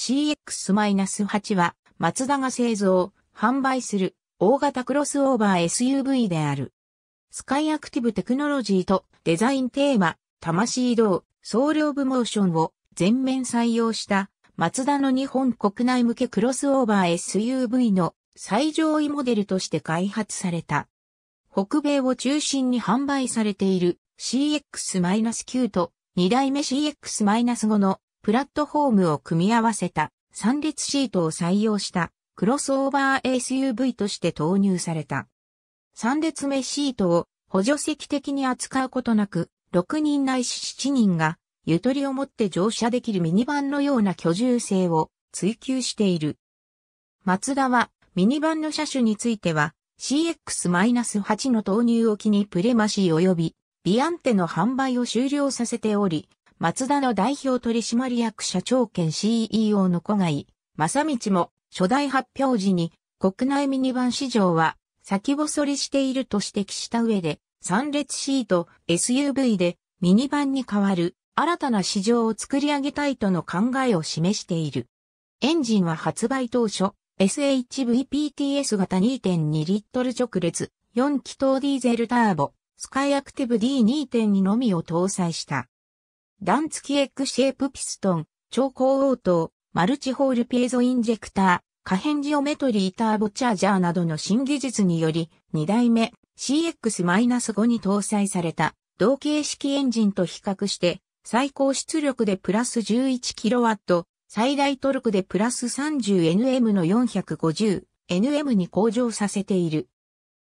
CX-8 は、マツダが製造、販売する大型クロスオーバー SUV である。スカイアクティブテクノロジーとデザインテーマ、魂動、送料部モーションを全面採用したマツダの日本国内向けクロスオーバー SUV の最上位モデルとして開発された。北米を中心に販売されている CX-9 と2代目 CX-5 のプラットフォームを組み合わせた3列シートを採用したクロスオーバー SUV として投入された。3列目シートを補助席的に扱うことなく、6人ないし7人がゆとりを持って乗車できるミニバンのような居住性を追求している。マツダはミニバンの車種については CX-8 の投入を機にプレマシー及びビアンテの販売を終了させており、松田の代表取締役社長兼 CEO の古貝正道も初代発表時に国内ミニバン市場は先細りしていると指摘した上で3列シート SUV でミニバンに代わる新たな市場を作り上げたいとの考えを示している。エンジンは発売当初 SHVPTS 型2.2リットル直列4気筒ディーゼルターボスカイアクティブ D2.2 のみを搭載した。段付きエッグシェイプピストン、超高応答、マルチホールピエゾインジェクター、可変ジオメトリーターボチャージャーなどの新技術により、2代目 CX-5 に搭載された同型式エンジンと比較して、最高出力でプラス 11kW、最大トルクでプラス 30nm の 450nm に向上させている。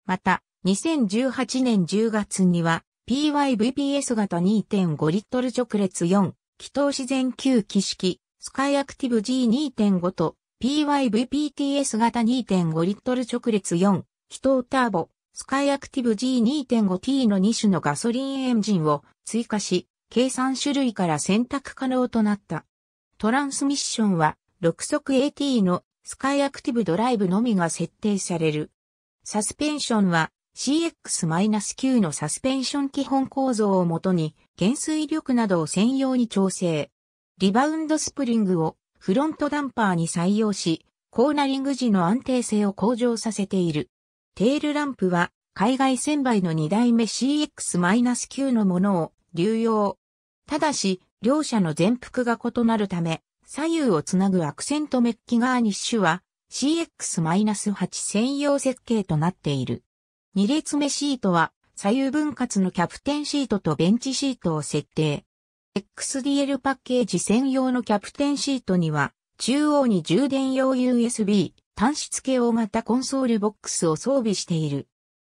また、2018年10月には、PYVPS 型2.5リットル直列4、気筒自然吸気式、スカイアクティブ G2.5 と PYVPTS 型2.5リットル直列4、気筒ターボ、スカイアクティブ G2.5T の2種のガソリンエンジンを追加し、計3種類から選択可能となった。トランスミッションは6速 AT のスカイアクティブドライブのみが設定される。サスペンションは CX-9 のサスペンション基本構造をもとに、減衰力などを専用に調整。リバウンドスプリングをフロントダンパーに採用し、コーナリング時の安定性を向上させている。テールランプは海外専売の2代目 CX-9 のものを流用。ただし、両者の全幅が異なるため、左右をつなぐアクセントメッキガーニッシュは CX-8 専用設計となっている。2列目シートは左右分割のキャプテンシートとベンチシートを設定。XDL パッケージ専用のキャプテンシートには、中央に充電用 USB 端子付けをまたコンソールボックスを装備している。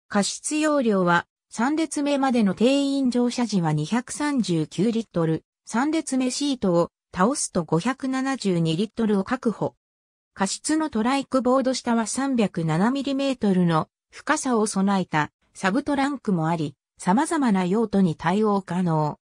加湿容量は3列目までの定員乗車時は239リットル、3列目シートを倒すと572リットルを確保。過失のトライクボード下は 307mm の深さを備えたサブトランクもあり、様々な用途に対応可能。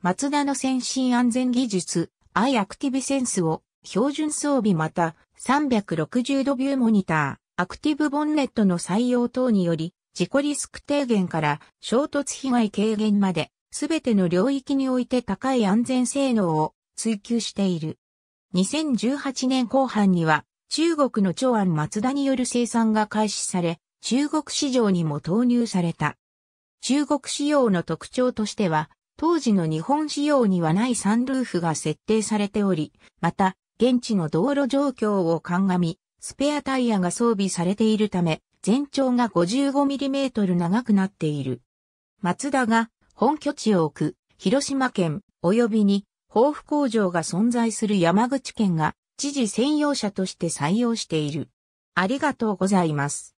マツダの先進安全技術、i アクティブセンスを標準装備また360度ビューモニター、アクティブボンネットの採用等により、自己リスク低減から衝突被害軽減まで、すべての領域において高い安全性能を追求している。2018年後半には、中国の長安マツダによる生産が開始され、中国市場にも投入された。中国仕様の特徴としては、当時の日本仕様にはないサンルーフが設定されており、また、現地の道路状況を鑑み、スペアタイヤが装備されているため、全長が 55mm 長くなっている。松田が本拠地を置く広島県及びに豊富工場が存在する山口県が知事専用車として採用している。ありがとうございます。